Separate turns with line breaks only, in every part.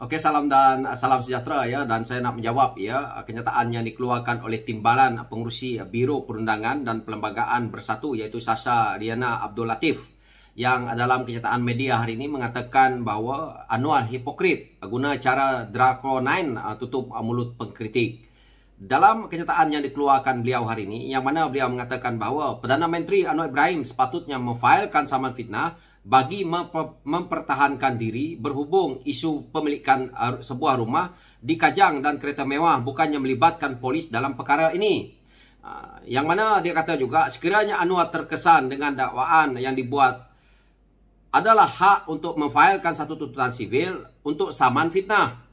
Oke, salam dan salam sejahtera ya dan saya nak menjawab ya kenyataan yang dikeluarkan oleh Timbalan Pengerusi Biro Perundangan dan Perlembagaan Bersatu iaitu Sasa Riana Abdul Latif yang dalam kenyataan media hari ini mengatakan bahawa Anwar hipokrit guna cara Draco drakonain uh, tutup mulut pengkritik. Dalam kenyataan yang dikeluarkan beliau hari ini yang mana beliau mengatakan bahawa Perdana Menteri Anwar Ibrahim sepatutnya memfailkan saman fitnah bagi mempertahankan diri berhubung isu pemilikan uh, sebuah rumah di Kajang dan kereta mewah bukannya melibatkan polis dalam perkara ini. Uh, yang mana dia kata juga sekiranya Anwar terkesan dengan dakwaan yang dibuat adalah hak untuk memfailkan satu tuntutan sivil untuk saman fitnah.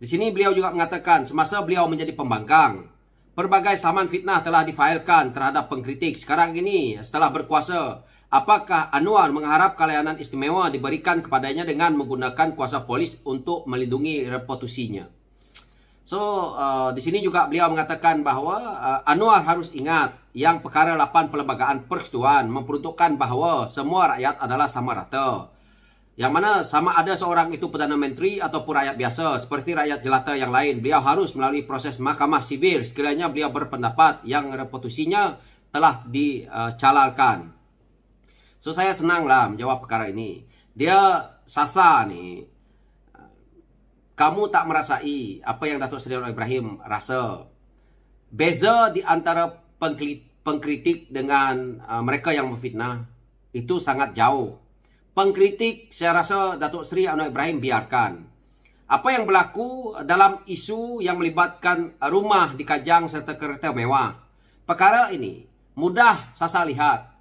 Di sini beliau juga mengatakan semasa beliau menjadi pembangkang, berbagai saman fitnah telah difailkan terhadap pengkritik sekarang ini setelah berkuasa. Apakah Anwar mengharap kelayanan istimewa diberikan kepadanya dengan menggunakan kuasa polis untuk melindungi reputasinya? So, uh, di sini juga beliau mengatakan bahawa uh, Anwar harus ingat yang perkara 8 Perlembagaan Persetuan memperuntukkan bahawa semua rakyat adalah sama rata. Yang mana sama ada seorang itu Perdana Menteri ataupun rakyat biasa seperti rakyat jelata yang lain, beliau harus melalui proses mahkamah sivil sekiranya beliau berpendapat yang reputasinya telah dicalalkan. Uh, So saya senanglah menjawab perkara ini. Dia sasa ni. Kamu tak merasai apa yang Datuk Seri Anwar Ibrahim rasa. Beza di antara pengkritik dengan uh, mereka yang memfitnah itu sangat jauh. Pengkritik saya rasa Datuk Seri Anwar Ibrahim biarkan. Apa yang berlaku dalam isu yang melibatkan rumah di Kajang serta kereta mewah. Perkara ini mudah sasa lihat.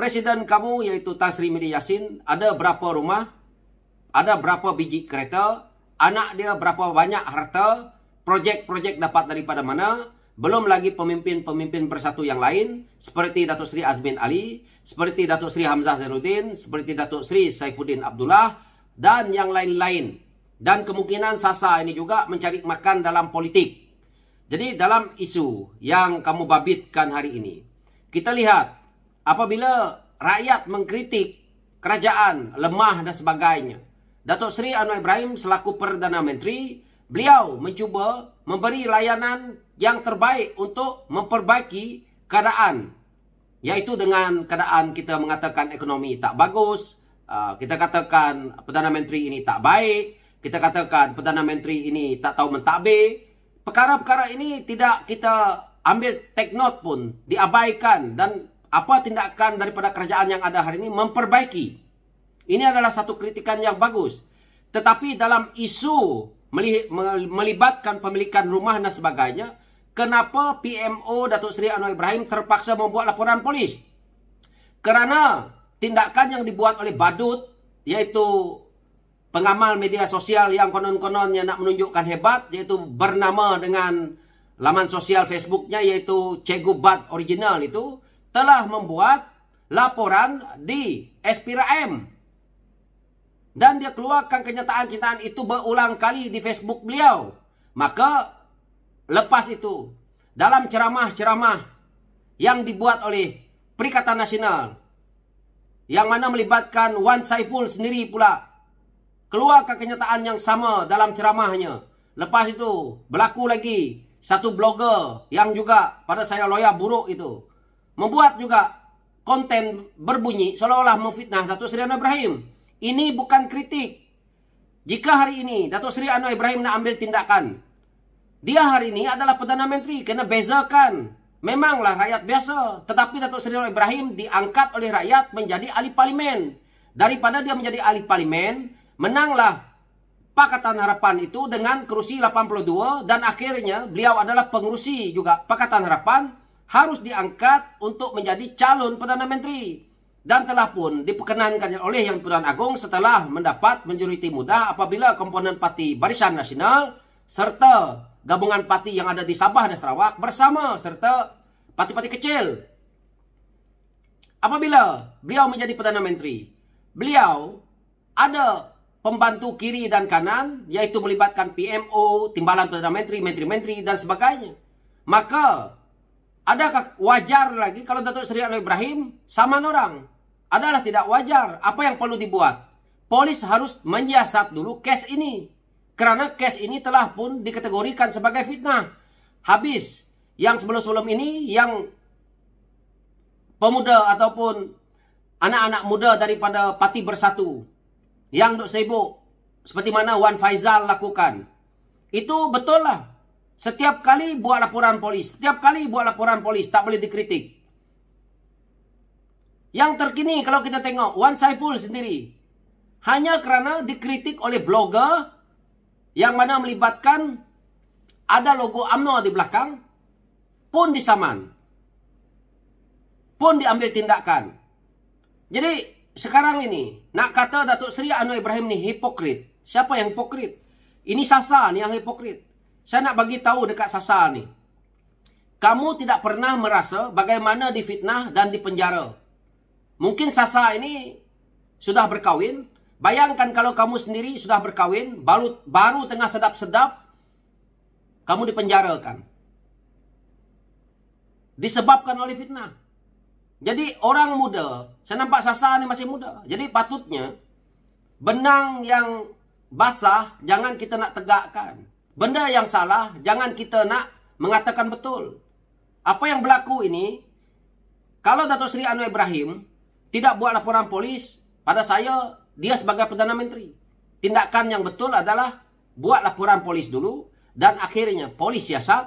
Presiden kamu iaitu Tan Sri Yassin ada berapa rumah? Ada berapa biji kereta? Anak dia berapa banyak harta? Projek-projek dapat daripada mana? Belum lagi pemimpin-pemimpin bersatu yang lain seperti Datuk Seri Azmin Ali, seperti Datuk Seri Hamzah Zainuddin, seperti Datuk Seri Saifuddin Abdullah dan yang lain-lain. Dan kemungkinan Sasa ini juga mencari makan dalam politik. Jadi dalam isu yang kamu babitkan hari ini, kita lihat apabila rakyat mengkritik kerajaan lemah dan sebagainya. Datuk Seri Anwar Ibrahim selaku Perdana Menteri, beliau mencuba memberi layanan yang terbaik untuk memperbaiki keadaan. Iaitu dengan keadaan kita mengatakan ekonomi tak bagus, uh, kita katakan Perdana Menteri ini tak baik, kita katakan Perdana Menteri ini tak tahu mentadbir. Perkara-perkara ini tidak kita ambil take note pun, diabaikan dan apa tindakan daripada kerajaan yang ada hari ini memperbaiki. Ini adalah satu kritikan yang bagus. Tetapi dalam isu melibatkan pemilikan rumah dan sebagainya, kenapa PMO Datuk Seri Anwar Ibrahim terpaksa membuat laporan polis? Kerana tindakan yang dibuat oleh badut, yaitu pengamal media sosial yang konon-konon yang nak menunjukkan hebat, yaitu bernama dengan laman sosial Facebooknya, yaitu Cegu Bad Original itu, telah membuat laporan di Espira M. Dan dia keluarkan kenyataan-kenyataan itu berulang kali di Facebook beliau. Maka lepas itu dalam ceramah-ceramah yang dibuat oleh Perikatan Nasional yang mana melibatkan Wan Saiful sendiri pula keluarkan kenyataan yang sama dalam ceramahnya. Lepas itu berlaku lagi satu blogger yang juga pada saya loya buruk itu membuat juga konten berbunyi seolah-olah memfitnah Datuk Seri Anwar Ibrahim. Ini bukan kritik. Jika hari ini Datuk Seri Anwar Ibrahim nak ambil tindakan, dia hari ini adalah Perdana Menteri. Kena bezakan. Memanglah rakyat biasa. Tetapi Datuk Seri Anwar Ibrahim diangkat oleh rakyat menjadi ahli parlimen. Daripada dia menjadi ahli parlimen, menanglah Pakatan Harapan itu dengan kerusi 82 dan akhirnya beliau adalah pengurusi juga Pakatan Harapan harus diangkat untuk menjadi calon Perdana Menteri dan telah pun diperkenankan oleh Yang Tuan Agong setelah mendapat majoriti muda apabila komponen parti Barisan Nasional serta gabungan parti yang ada di Sabah dan Sarawak bersama serta parti-parti kecil. Apabila beliau menjadi Perdana Menteri, beliau ada pembantu kiri dan kanan iaitu melibatkan PMO, Timbalan Perdana Menteri, Menteri-Menteri dan sebagainya. Maka Adakah wajar lagi kalau Datuk Seri Anwar Ibrahim sama orang? Adalah tidak wajar. Apa yang perlu dibuat? Polis harus menyiasat dulu kes ini. Kerana kes ini telah pun dikategorikan sebagai fitnah. Habis. Yang sebelum-sebelum ini, yang pemuda ataupun anak-anak muda daripada Parti Bersatu. Yang duk sibuk. Seperti mana Wan Faizal lakukan. Itu betul lah. Setiap kali buat laporan polis, setiap kali buat laporan polis tak boleh dikritik. Yang terkini kalau kita tengok Wan Saiful sendiri hanya kerana dikritik oleh blogger yang mana melibatkan ada logo AMNO di belakang pun disaman. Pun diambil tindakan. Jadi sekarang ini nak kata Datuk Seri Anwar Ibrahim ni hipokrit. Siapa yang hipokrit? Ini sasa ni yang hipokrit. Saya nak bagi tahu dekat Sasa ni. Kamu tidak pernah merasa bagaimana difitnah dan dipenjara. Mungkin Sasa ini sudah berkahwin. Bayangkan kalau kamu sendiri sudah berkahwin, baru, baru tengah sedap-sedap, kamu dipenjarakan. Disebabkan oleh fitnah. Jadi orang muda, saya nampak Sasa ini masih muda. Jadi patutnya, benang yang basah, jangan kita nak tegakkan benda yang salah, jangan kita nak mengatakan betul. Apa yang berlaku ini, kalau Dato' Sri Anwar Ibrahim tidak buat laporan polis, pada saya, dia sebagai Perdana Menteri. Tindakan yang betul adalah buat laporan polis dulu dan akhirnya polis siasat,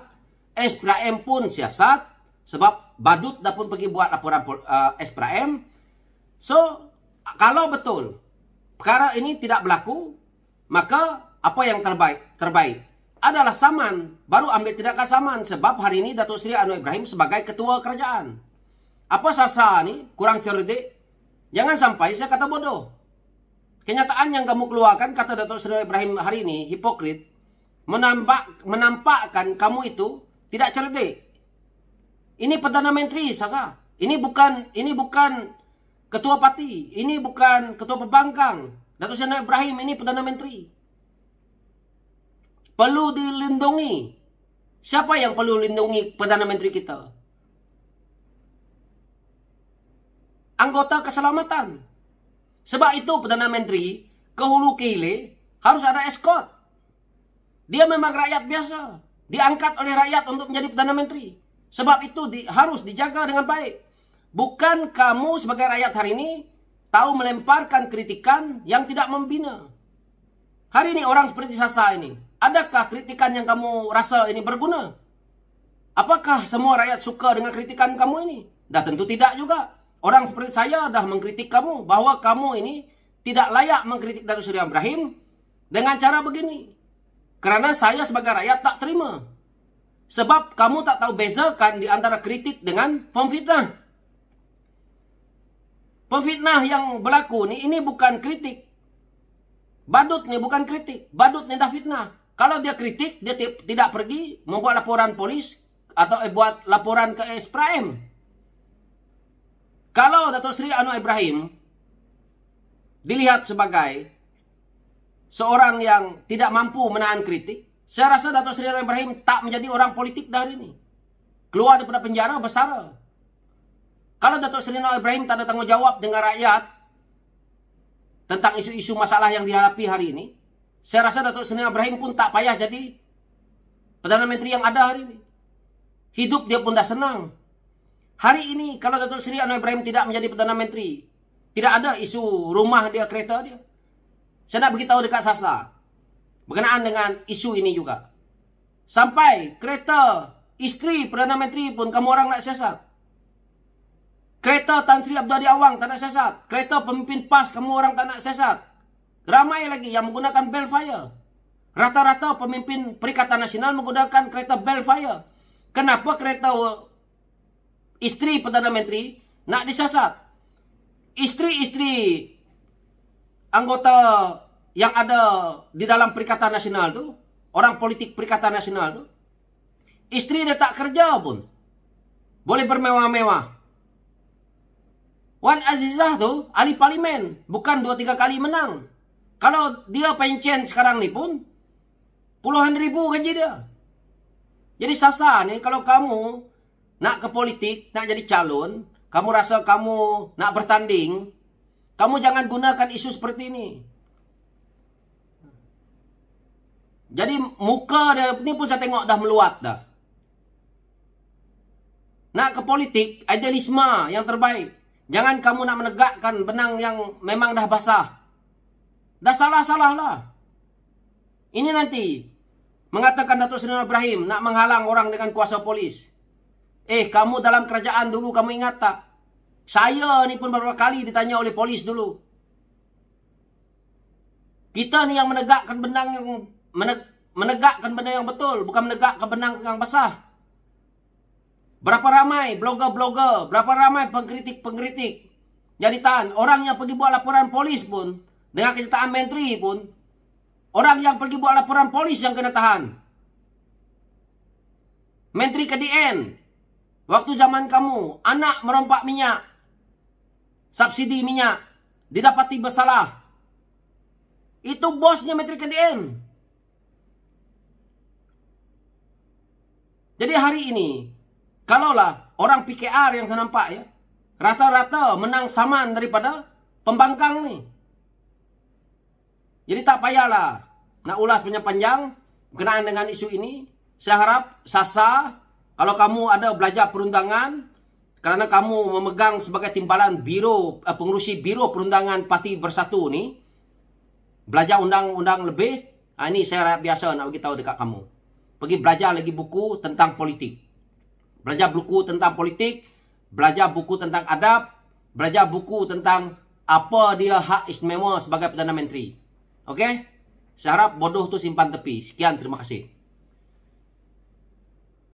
SPRM pun siasat sebab badut dah pun pergi buat laporan uh, eh, SPRM. So, kalau betul perkara ini tidak berlaku, maka apa yang terbaik? Terbaik adalah saman. Baru ambil tindakan saman. Sebab hari ini Datuk Seri Anwar Ibrahim sebagai ketua kerajaan. Apa sasa ni Kurang cerdik? Jangan sampai saya kata bodoh. Kenyataan yang kamu keluarkan, kata Datuk Seri Ibrahim hari ini, hipokrit, menampak, menampakkan kamu itu tidak cerdik. Ini Perdana Menteri, Sasa. Ini bukan ini bukan ketua parti. Ini bukan ketua pembangkang. Datuk Seri Ibrahim ini Perdana Menteri perlu dilindungi. Siapa yang perlu lindungi Perdana Menteri kita? Anggota keselamatan. Sebab itu Perdana Menteri ke hulu ke harus ada escort. Dia memang rakyat biasa. Diangkat oleh rakyat untuk menjadi Perdana Menteri. Sebab itu di, harus dijaga dengan baik. Bukan kamu sebagai rakyat hari ini tahu melemparkan kritikan yang tidak membina. Hari ini orang seperti Sasa ini, adakah kritikan yang kamu rasa ini berguna? Apakah semua rakyat suka dengan kritikan kamu ini? Dah tentu tidak juga. Orang seperti saya dah mengkritik kamu bahawa kamu ini tidak layak mengkritik Datuk Seri Ibrahim dengan cara begini. Kerana saya sebagai rakyat tak terima. Sebab kamu tak tahu bezakan di antara kritik dengan pemfitnah. Pemfitnah yang berlaku ni ini bukan kritik. Badut ni bukan kritik. Badut ni dah fitnah. Kalau dia kritik, dia tidak pergi membuat laporan polis atau eh, buat laporan ke AS Kalau Dato Sri Anwar Ibrahim dilihat sebagai seorang yang tidak mampu menahan kritik, saya rasa Dato Sri Anwar Ibrahim tak menjadi orang politik dah hari ini. Keluar daripada penjara besar. Kalau Dato Sri Anwar Ibrahim tak ada tanggungjawab dengan rakyat, tentang isu-isu masalah yang dihadapi hari ini, saya rasa Datuk Seri Ibrahim pun tak payah jadi Perdana Menteri yang ada hari ini. Hidup dia pun dah senang. Hari ini kalau Datuk Seri Anwar Ibrahim tidak menjadi Perdana Menteri, tidak ada isu rumah dia, kereta dia. Saya nak beritahu dekat Sasa berkenaan dengan isu ini juga. Sampai kereta isteri Perdana Menteri pun kamu orang nak siasat. Kereta Tan Sri Abdul Awang tak nak siasat. Kereta pemimpin PAS kamu orang tak nak siasat. Ramai lagi yang menggunakan Belfire. Rata-rata pemimpin Perikatan Nasional menggunakan kereta Belfire. Kenapa kereta istri Perdana Menteri nak disiasat? Istri-istri anggota yang ada di dalam Perikatan Nasional tu, orang politik Perikatan Nasional tu, istri dia tak kerja pun. Boleh bermewah-mewah. Wan Azizah tu ahli parlimen, bukan dua tiga kali menang. Kalau dia pencen sekarang ni pun, puluhan ribu gaji dia. Jadi sasa ni kalau kamu nak ke politik, nak jadi calon, kamu rasa kamu nak bertanding, kamu jangan gunakan isu seperti ini. Jadi muka dia ni pun saya tengok dah meluat dah. Nak ke politik, idealisme yang terbaik. Jangan kamu nak menegakkan benang yang memang dah basah. Dah salah-salah lah. Ini nanti mengatakan Datuk Seri Ibrahim nak menghalang orang dengan kuasa polis. Eh, kamu dalam kerajaan dulu kamu ingat tak? Saya ni pun beberapa kali ditanya oleh polis dulu. Kita ni yang menegakkan benang yang menegakkan benang yang betul, bukan menegakkan benang yang basah. Berapa ramai blogger-blogger, berapa ramai pengkritik-pengkritik yang ditahan. Orang yang pergi buat laporan polis pun, dengan kenyataan menteri pun, orang yang pergi buat laporan polis yang kena tahan. Menteri KDN, waktu zaman kamu, anak merompak minyak, subsidi minyak, didapati bersalah. Itu bosnya Menteri KDN. Jadi hari ini, kalaulah orang PKR yang saya nampak ya rata-rata menang saman daripada pembangkang ni. Jadi tak payahlah nak ulas panjang-panjang berkenaan dengan isu ini. Saya harap sasa kalau kamu ada belajar perundangan kerana kamu memegang sebagai timbalan biro eh, pengurusi biro perundangan Parti Bersatu ni belajar undang-undang lebih. Ah, ini saya rakyat biasa nak bagi tahu dekat kamu. Pergi belajar lagi buku tentang politik belajar buku tentang politik, belajar buku tentang adab, belajar buku tentang apa dia hak istimewa sebagai Perdana Menteri. Okey? Saya harap bodoh tu simpan tepi. Sekian, terima kasih.